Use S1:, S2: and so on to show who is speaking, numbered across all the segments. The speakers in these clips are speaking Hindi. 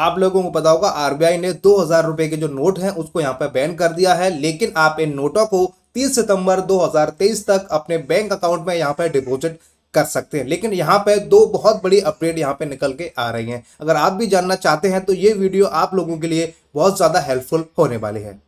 S1: आप लोगों को पता होगा आरबीआई ने दो हजार रुपए के जो नोट हैं उसको यहाँ पर बैन कर दिया है लेकिन आप इन नोटों को 30 सितंबर 2023 तक अपने बैंक अकाउंट में यहाँ पर डिपॉजिट कर सकते हैं लेकिन यहाँ पे दो बहुत बड़ी अपडेट यहाँ पे निकल के आ रही है अगर आप भी जानना चाहते हैं तो ये वीडियो आप लोगों के लिए बहुत ज़्यादा हेल्पफुल होने वाली है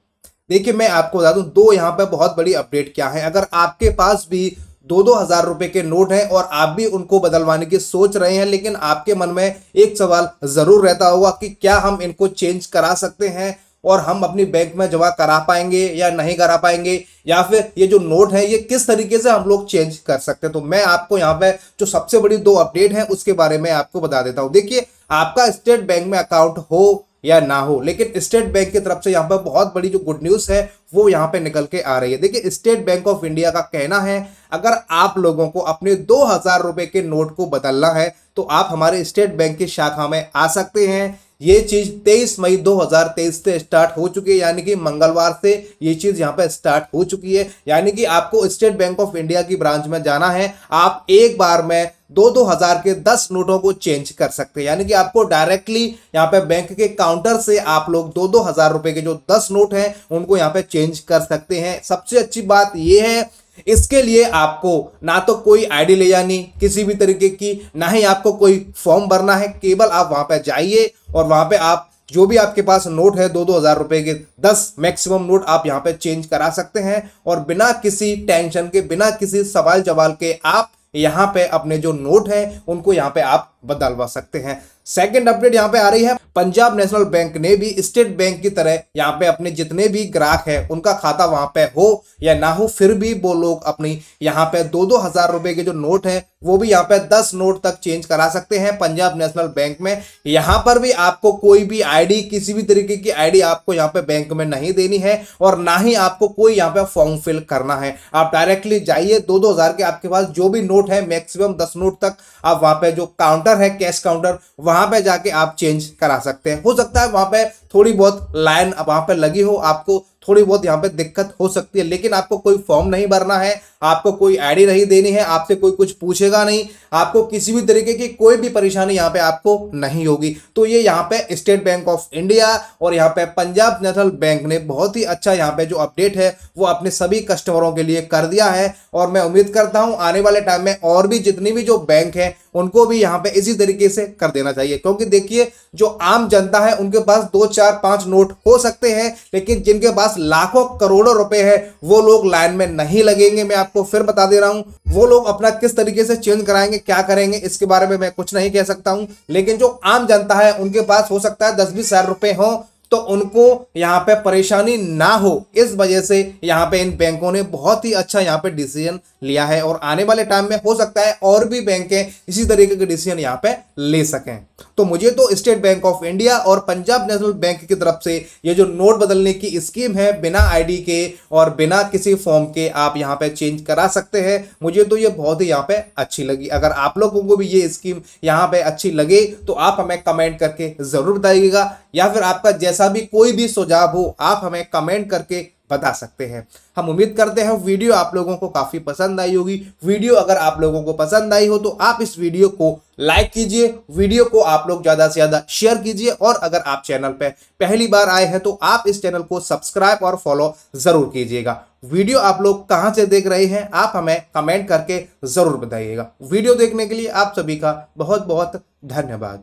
S1: देखिए मैं आपको बता दूं दो यहाँ पर बहुत बड़ी अपडेट क्या है अगर आपके पास भी दो दो हजार रुपए के नोट हैं और आप भी उनको बदलवाने की सोच रहे हैं लेकिन आपके मन में एक सवाल जरूर रहता होगा कि क्या हम इनको चेंज करा सकते हैं और हम अपनी बैंक में जमा करा पाएंगे या नहीं करा पाएंगे या फिर ये जो नोट है ये किस तरीके से हम लोग चेंज कर सकते हैं तो मैं आपको यहाँ पे जो सबसे बड़ी दो अपडेट है उसके बारे में आपको बता देता हूँ देखिए आपका स्टेट बैंक में अकाउंट हो या ना हो लेकिन स्टेट बैंक की तरफ से यहाँ पर बहुत बड़ी जो गुड न्यूज़ है वो यहाँ पे निकल के आ रही है देखिए स्टेट बैंक ऑफ इंडिया का कहना है अगर आप लोगों को अपने दो हज़ार रुपए के नोट को बदलना है तो आप हमारे स्टेट बैंक की शाखा में आ सकते हैं ये चीज 23 मई 2023 से स्टार्ट हो चुकी है यानी कि मंगलवार से ये चीज यहाँ पे स्टार्ट हो चुकी है यानी कि आपको स्टेट बैंक ऑफ इंडिया की ब्रांच में जाना है आप एक बार में दो दो हजार के दस नोटों को चेंज कर सकते हैं यानी कि आपको डायरेक्टली यहाँ पे बैंक के काउंटर से आप लोग दो दो हजार रुपए के जो दस नोट हैं उनको यहाँ पे चेंज कर सकते हैं सबसे अच्छी बात यह है इसके लिए आपको ना तो कोई आईडी ले जानी किसी भी तरीके की ना ही आपको कोई फॉर्म भरना है केवल आप वहां पर जाइए और वहां पे आप जो भी आपके पास नोट है दो दो हज़ार रुपए के दस मैक्सिमम नोट आप यहाँ पे चेंज करा सकते हैं और बिना किसी टेंशन के बिना किसी सवाल जवाल के आप यहाँ पे अपने जो नोट है उनको यहाँ पे आप बदलवा सकते हैं सेकंड अपडेट यहाँ पे आ रही है पंजाब नेशनल बैंक ने भी स्टेट बैंक की तरह यहाँ पे अपने जितने भी ग्राहक है उनका खाता वहां पे हो या ना हो फिर भी वो लोग अपनी यहाँ पे दो दो हजार रुपए के जो नोट है वो भी यहाँ पे दस नोट तक चेंज करा सकते हैं पंजाब नेशनल बैंक में यहाँ पर भी आपको कोई भी आईडी किसी भी तरीके की आईडी आपको यहाँ पे बैंक में नहीं देनी है और ना ही आपको कोई यहाँ पे फॉर्म फिल करना है आप डायरेक्टली जाइए दो दो हजार के आपके पास जो भी नोट है मैक्सिमम दस नोट तक आप वहां पे जो काउंटर काउंटर है कैश काउंटर वहां पे जाके आप चेंज करा सकते हैं हो सकता है वहां पे थोड़ी बहुत लाइन वहां पे लगी हो आपको थोड़ी बहुत यहाँ पे दिक्कत हो सकती है लेकिन आपको कोई फॉर्म नहीं भरना है आपको कोई आईडी नहीं देनी है आपसे कोई कुछ पूछेगा नहीं आपको किसी भी तरीके की कोई भी परेशानी यहाँ पे आपको नहीं होगी तो ये यहाँ पे स्टेट बैंक ऑफ इंडिया और यहाँ पे पंजाब नेशनल बैंक ने बहुत ही अच्छा यहाँ पे जो अपडेट है वो अपने सभी कस्टमरों के लिए कर दिया है और मैं उम्मीद करता हूँ आने वाले टाइम में और भी जितनी भी जो बैंक है उनको भी यहाँ पे इसी तरीके से कर देना चाहिए क्योंकि देखिए जो आम जनता है उनके पास दो चार पांच नोट हो सकते हैं लेकिन जिनके पास पास लाखों करोड़ों रुपए है वो लोग लाइन में नहीं लगेंगे मैं आपको फिर बता दे रहा हूं वो लोग अपना किस तरीके से चेंज कराएंगे क्या करेंगे इसके बारे में मैं कुछ नहीं कह सकता हूं लेकिन जो आम जनता है उनके पास हो सकता है दस बीस हजार रुपए हों तो उनको यहाँ पे परेशानी ना हो इस वजह से यहाँ पे इन बैंकों ने बहुत ही अच्छा यहाँ पे डिसीजन लिया है और आने वाले टाइम में हो सकता है और भी बैंकें इसी तरीके के डिसीजन यहाँ पे ले सकें तो मुझे तो स्टेट बैंक ऑफ इंडिया और पंजाब नेशनल बैंक की तरफ से ये जो नोट बदलने की स्कीम है बिना आईडी के और बिना किसी फॉर्म के आप यहाँ पर चेंज करा सकते हैं मुझे तो ये बहुत ही यहाँ पर अच्छी लगी अगर आप लोगों को भी ये स्कीम यहाँ पर अच्छी लगे तो आप हमें कमेंट करके जरूर बताइएगा या फिर आपका जैसा ऐसा भी कोई भी सुझाव हो आप हमें कमेंट करके बता सकते हैं हम उम्मीद करते हैं वीडियो आप लोगों को काफ़ी पसंद आई होगी वीडियो अगर आप लोगों को पसंद आई हो तो आप इस वीडियो को लाइक कीजिए वीडियो को आप लोग ज़्यादा से ज़्यादा शेयर कीजिए और अगर आप चैनल पर पहली बार आए हैं तो आप इस चैनल को सब्सक्राइब और फॉलो ज़रूर कीजिएगा वीडियो आप लोग कहाँ से देख रहे हैं आप हमें कमेंट करके ज़रूर बताइएगा वीडियो देखने के लिए आप सभी का बहुत बहुत धन्यवाद